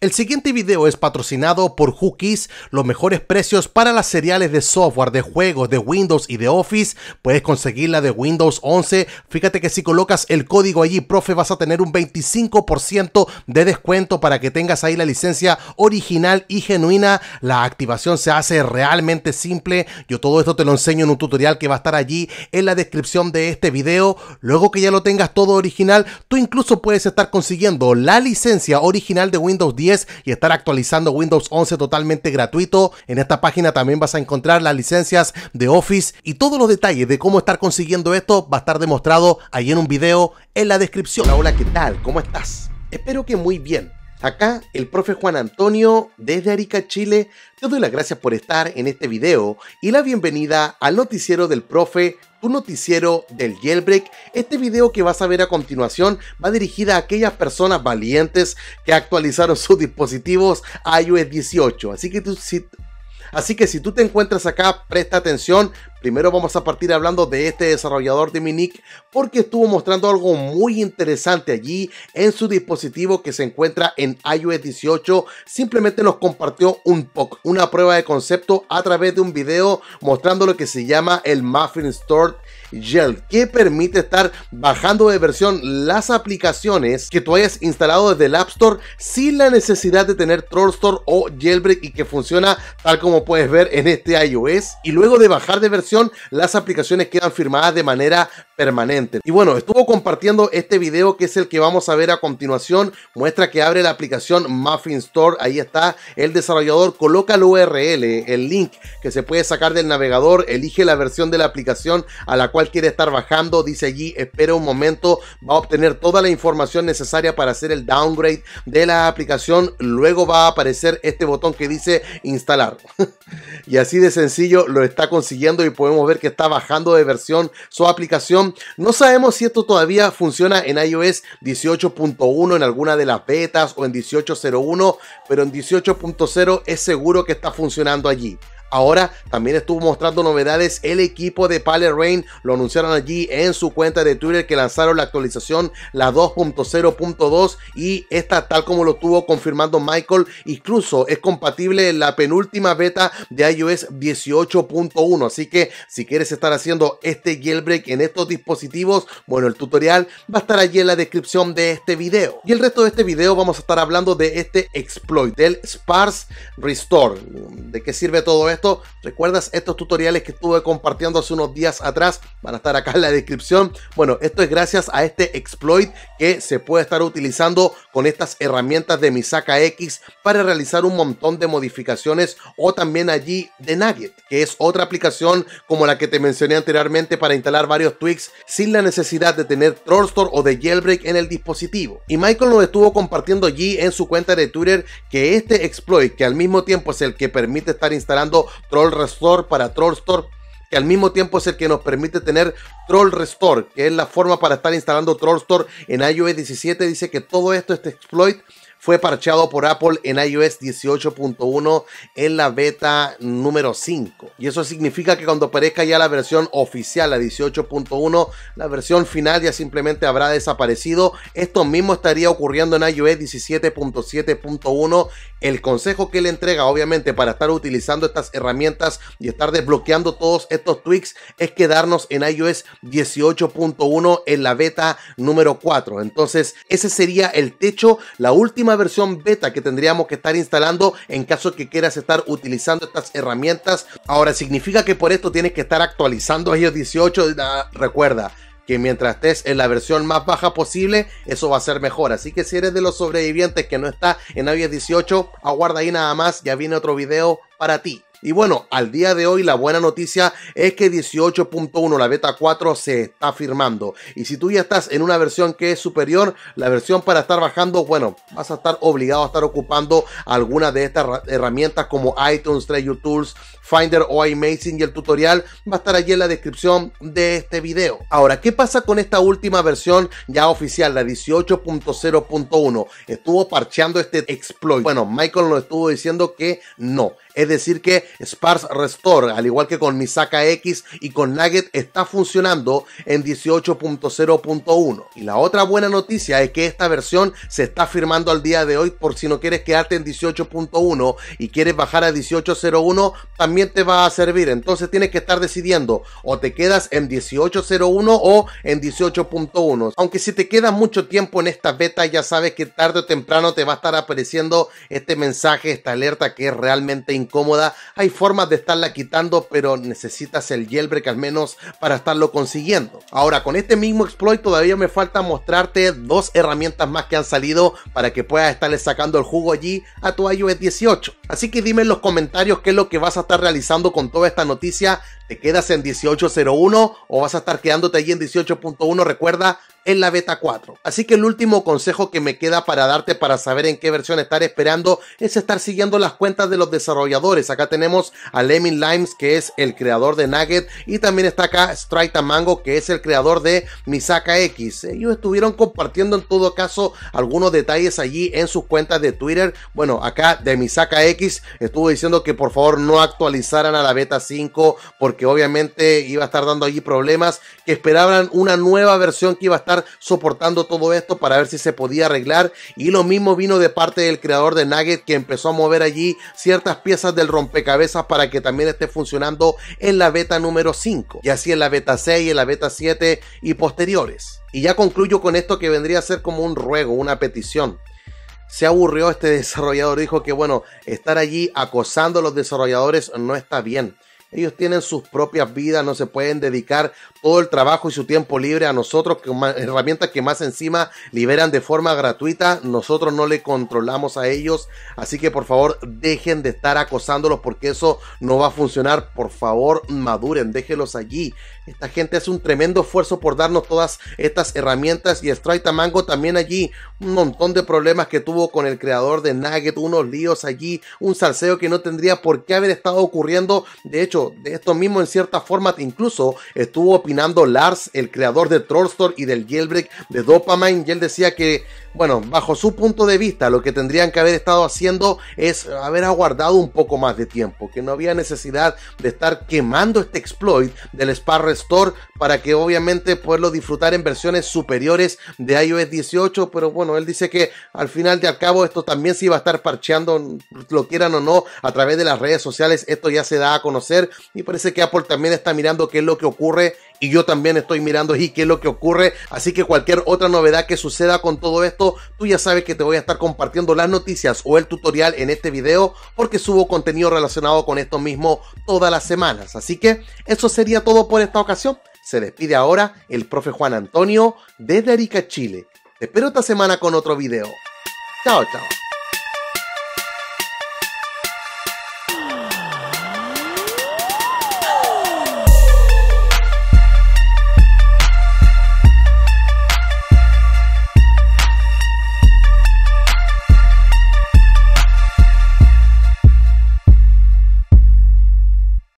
El siguiente video es patrocinado por Hookies, los mejores precios para las seriales de software, de juegos, de Windows y de Office. Puedes conseguir la de Windows 11. Fíjate que si colocas el código allí, profe, vas a tener un 25% de descuento para que tengas ahí la licencia original y genuina. La activación se hace realmente simple. Yo todo esto te lo enseño en un tutorial que va a estar allí en la descripción de este video. Luego que ya lo tengas todo original, tú incluso puedes estar consiguiendo la licencia original de Windows 10 y estar actualizando Windows 11 totalmente gratuito. En esta página también vas a encontrar las licencias de Office y todos los detalles de cómo estar consiguiendo esto va a estar demostrado ahí en un video en la descripción. Hola, ¿qué tal? ¿Cómo estás? Espero que muy bien. Acá el profe Juan Antonio desde Arica, Chile. Te doy las gracias por estar en este video y la bienvenida al noticiero del profe, tu noticiero del jailbreak. Este video que vas a ver a continuación va dirigido a aquellas personas valientes que actualizaron sus dispositivos iOS 18. Así que tú, así que si tú te encuentras acá, presta atención Primero vamos a partir hablando de este desarrollador de Minic porque estuvo mostrando algo muy interesante allí en su dispositivo que se encuentra en iOS 18. Simplemente nos compartió un POC, una prueba de concepto a través de un video mostrando lo que se llama el Muffin Store Gel, que permite estar bajando de versión las aplicaciones que tú hayas instalado desde el App Store sin la necesidad de tener Troll Store o Jailbreak y que funciona tal como puedes ver en este iOS. Y luego de bajar de versión las aplicaciones quedan firmadas de manera permanente. Y bueno, estuvo compartiendo este video que es el que vamos a ver a continuación. Muestra que abre la aplicación Muffin Store. Ahí está el desarrollador. Coloca el URL, el link que se puede sacar del navegador. Elige la versión de la aplicación a la cual quiere estar bajando. Dice allí, espera un momento. Va a obtener toda la información necesaria para hacer el downgrade de la aplicación. Luego va a aparecer este botón que dice instalar. y así de sencillo lo está consiguiendo y podemos ver que está bajando de versión su aplicación no sabemos si esto todavía funciona en iOS 18.1, en alguna de las betas o en 18.01, pero en 18.0 es seguro que está funcionando allí. Ahora también estuvo mostrando novedades el equipo de Pale Rain. Lo anunciaron allí en su cuenta de Twitter que lanzaron la actualización, la 2.0.2. Y esta, tal como lo estuvo confirmando Michael, incluso es compatible en la penúltima beta de iOS 18.1. Así que si quieres estar haciendo este jailbreak en estos dispositivos, bueno, el tutorial va a estar allí en la descripción de este video. Y el resto de este video vamos a estar hablando de este exploit, del Sparse Restore. ¿De qué sirve todo esto? ¿recuerdas estos tutoriales que estuve compartiendo hace unos días atrás? Van a estar acá en la descripción. Bueno, esto es gracias a este exploit que se puede estar utilizando con estas herramientas de Misaka X para realizar un montón de modificaciones o también allí de Nugget, que es otra aplicación como la que te mencioné anteriormente para instalar varios tweaks sin la necesidad de tener Trollstore o de jailbreak en el dispositivo. Y Michael nos estuvo compartiendo allí en su cuenta de Twitter que este exploit, que al mismo tiempo es el que permite estar instalando Troll Restore para Troll Store, que al mismo tiempo es el que nos permite tener Troll Restore, que es la forma para estar instalando Troll Store en iOS 17. Dice que todo esto, este exploit, fue parcheado por Apple en iOS 18.1 en la beta número 5. Y eso significa que cuando aparezca ya la versión oficial, la 18.1, la versión final ya simplemente habrá desaparecido. Esto mismo estaría ocurriendo en iOS 17.7.1. El consejo que le entrega, obviamente, para estar utilizando estas herramientas y estar desbloqueando todos estos tweaks es quedarnos en iOS 18.1 en la beta número 4. Entonces, ese sería el techo, la última versión beta que tendríamos que estar instalando en caso que quieras estar utilizando estas herramientas. Ahora, significa que por esto tienes que estar actualizando a iOS 18. Ah, recuerda, que mientras estés en la versión más baja posible, eso va a ser mejor. Así que si eres de los sobrevivientes que no está en iOS 18, aguarda ahí nada más, ya viene otro video para ti. Y bueno, al día de hoy la buena noticia es que 18.1, la beta 4, se está firmando. Y si tú ya estás en una versión que es superior, la versión para estar bajando, bueno, vas a estar obligado a estar ocupando alguna de estas herramientas como iTunes, Trello Tools, Finder o iMazing y el tutorial va a estar allí en la descripción de este video. Ahora, ¿qué pasa con esta última versión ya oficial, la 18.0.1? Estuvo parcheando este exploit. Bueno, Michael nos estuvo diciendo que no. Es decir que Sparse Restore, al igual que con Misaka X y con Nugget, está funcionando en 18.0.1. Y la otra buena noticia es que esta versión se está firmando al día de hoy por si no quieres quedarte en 18.1 y quieres bajar a 18.01, también te va a servir. Entonces tienes que estar decidiendo o te quedas en 18.01 o en 18.1. Aunque si te queda mucho tiempo en esta beta, ya sabes que tarde o temprano te va a estar apareciendo este mensaje, esta alerta que es realmente increíble cómoda, hay formas de estarla quitando, pero necesitas el jailbreak al menos para estarlo consiguiendo. Ahora, con este mismo exploit todavía me falta mostrarte dos herramientas más que han salido para que puedas estarle sacando el jugo allí a tu iOS 18. Así que dime en los comentarios qué es lo que vas a estar realizando con toda esta noticia. ¿Te quedas en 18.01 o vas a estar quedándote allí en 18.1? Recuerda, en la beta 4. Así que el último consejo que me queda para darte para saber en qué versión estar esperando es estar siguiendo las cuentas de los desarrolladores. Acá tenemos a Lemming Limes, que es el creador de Nugget, y también está acá Strike Mango, que es el creador de Misaka X. Ellos estuvieron compartiendo en todo caso algunos detalles allí en sus cuentas de Twitter. Bueno, acá de Misaka X estuvo diciendo que por favor no actualizaran a la beta 5 porque obviamente iba a estar dando allí problemas, que esperaban una nueva versión que iba a estar soportando todo esto para ver si se podía arreglar. Y lo mismo vino de parte del creador de Nugget que empezó a mover allí ciertas piezas del rompecabezas para que también esté funcionando en la beta número 5. Y así en la beta 6, en la beta 7 y posteriores. Y ya concluyo con esto que vendría a ser como un ruego, una petición se aburrió este desarrollador, dijo que bueno, estar allí acosando a los desarrolladores no está bien. Ellos tienen sus propias vidas, no se pueden dedicar todo el trabajo y su tiempo libre a nosotros, que herramientas que más encima liberan de forma gratuita. Nosotros no le controlamos a ellos, así que por favor dejen de estar acosándolos porque eso no va a funcionar. Por favor, maduren, déjenlos allí. Esta gente hace un tremendo esfuerzo por darnos todas estas herramientas y Strike Mango también allí. Un montón de problemas que tuvo con el creador de Nugget, unos líos allí, un salseo que no tendría por qué haber estado ocurriendo. De hecho, de esto mismo en cierta forma incluso estuvo opinando Lars, el creador de Trollstore y del jailbreak de Dopamine, y él decía que, bueno, bajo su punto de vista, lo que tendrían que haber estado haciendo es haber aguardado un poco más de tiempo, que no había necesidad de estar quemando este exploit del Spar Restore para que obviamente poderlo disfrutar en versiones superiores de iOS 18, pero bueno, él dice que al final de al cabo esto también se iba a estar parcheando, lo quieran o no, a través de las redes sociales, esto ya se da a conocer y parece que Apple también está mirando qué es lo que ocurre y yo también estoy mirando y qué es lo que ocurre. Así que cualquier otra novedad que suceda con todo esto, tú ya sabes que te voy a estar compartiendo las noticias o el tutorial en este video porque subo contenido relacionado con esto mismo todas las semanas. Así que eso sería todo por esta ocasión. Se despide ahora el profe Juan Antonio desde Arica, Chile. Te espero esta semana con otro video. Chao, chao.